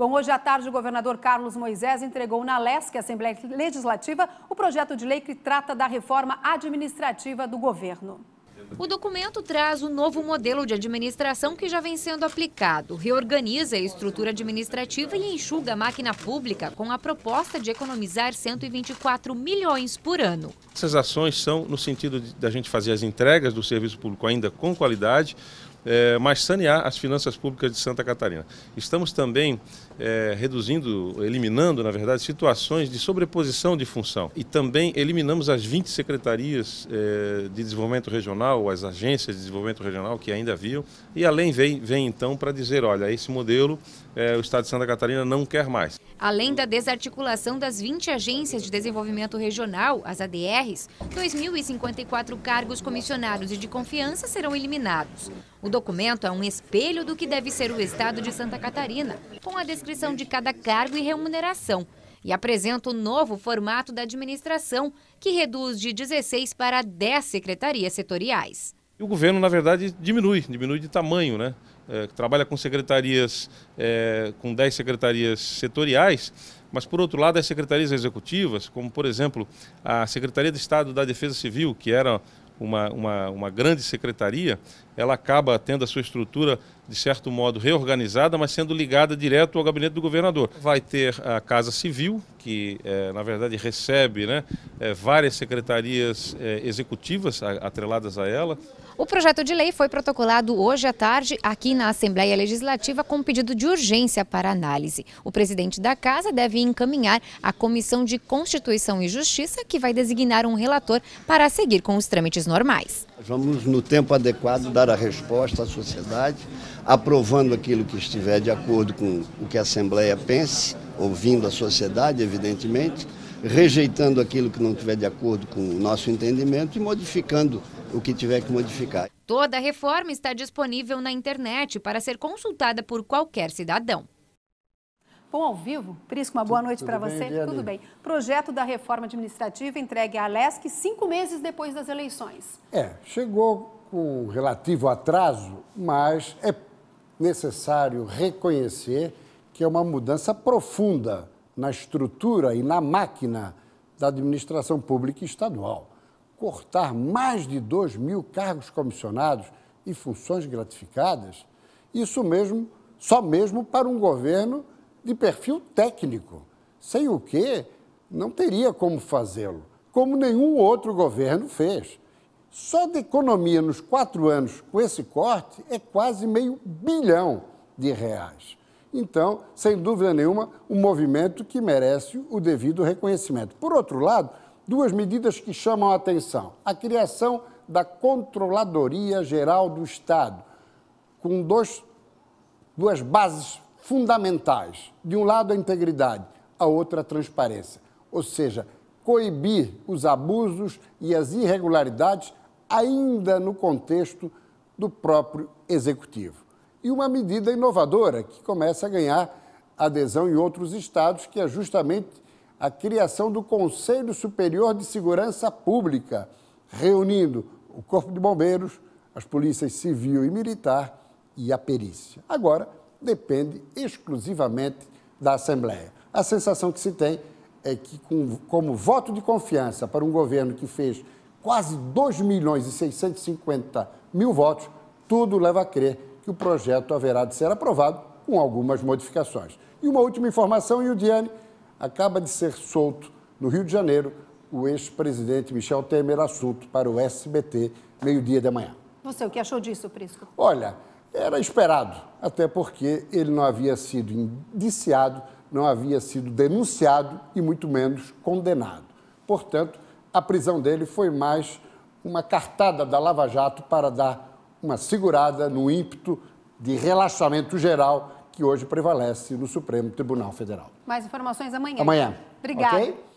Bom, hoje à tarde o governador Carlos Moisés entregou na LESC, Assembleia Legislativa, o projeto de lei que trata da reforma administrativa do governo. O documento traz o novo modelo de administração que já vem sendo aplicado, reorganiza a estrutura administrativa e enxuga a máquina pública com a proposta de economizar 124 milhões por ano. Essas ações são no sentido da gente fazer as entregas do serviço público ainda com qualidade, é, mas sanear as finanças públicas de Santa Catarina. Estamos também é, reduzindo, eliminando, na verdade, situações de sobreposição de função. E também eliminamos as 20 secretarias é, de desenvolvimento regional, as agências de desenvolvimento regional que ainda haviam. E além vem, vem então para dizer, olha, esse modelo é, o Estado de Santa Catarina não quer mais. Além da desarticulação das 20 agências de desenvolvimento regional, as ADRs, 2.054 cargos comissionados e de confiança serão eliminados. O documento é um espelho do que deve ser o Estado de Santa Catarina, com a descrição de cada cargo e remuneração e apresenta o novo formato da administração, que reduz de 16 para 10 secretarias setoriais. E o governo, na verdade, diminui, diminui de tamanho, né? É, trabalha com secretarias, é, com 10 secretarias setoriais, mas por outro lado as secretarias executivas, como por exemplo a Secretaria de Estado da Defesa Civil, que era uma, uma, uma grande secretaria, ela acaba tendo a sua estrutura, de certo modo, reorganizada, mas sendo ligada direto ao gabinete do governador. Vai ter a Casa Civil, que, é, na verdade, recebe né, é, várias secretarias é, executivas atreladas a ela. O projeto de lei foi protocolado hoje à tarde aqui na Assembleia Legislativa com pedido de urgência para análise. O presidente da Casa deve encaminhar a Comissão de Constituição e Justiça, que vai designar um relator para seguir com os trâmites normais. Vamos, no tempo adequado, dar a resposta à sociedade, aprovando aquilo que estiver de acordo com o que a Assembleia pense, ouvindo a sociedade, evidentemente, rejeitando aquilo que não estiver de acordo com o nosso entendimento e modificando o que tiver que modificar. Toda a reforma está disponível na internet para ser consultada por qualquer cidadão. Bom ao vivo. Prisco, uma boa tu, noite para você. Bem, tudo bem. Projeto da reforma administrativa entregue à Lesc cinco meses depois das eleições. É, chegou com relativo atraso, mas é necessário reconhecer que é uma mudança profunda na estrutura e na máquina da administração pública estadual. Cortar mais de 2 mil cargos comissionados e funções gratificadas, isso mesmo, só mesmo para um governo de perfil técnico, sem o que não teria como fazê-lo, como nenhum outro governo fez. Só de economia nos quatro anos com esse corte é quase meio bilhão de reais. Então, sem dúvida nenhuma, um movimento que merece o devido reconhecimento. Por outro lado, duas medidas que chamam a atenção: a criação da Controladoria Geral do Estado, com dois, duas bases fundamentais. De um lado, a integridade, a outra, a transparência. Ou seja, coibir os abusos e as irregularidades, ainda no contexto do próprio executivo. E uma medida inovadora que começa a ganhar adesão em outros estados, que é justamente a criação do Conselho Superior de Segurança Pública, reunindo o Corpo de Bombeiros, as polícias civil e militar e a perícia. Agora, depende exclusivamente da Assembleia. A sensação que se tem é que, com, como voto de confiança para um governo que fez quase 2 milhões e 650 mil votos, tudo leva a crer que o projeto haverá de ser aprovado com algumas modificações. E uma última informação, o Diane acaba de ser solto no Rio de Janeiro o ex-presidente Michel Temer assunto para o SBT, meio-dia da manhã. Você o que achou disso, Prisco? Olha, era esperado, até porque ele não havia sido indiciado, não havia sido denunciado e muito menos condenado. Portanto, a prisão dele foi mais uma cartada da Lava Jato para dar uma segurada no ímpeto de relaxamento geral que hoje prevalece no Supremo Tribunal Federal. Mais informações amanhã. Amanhã. Obrigada. Okay?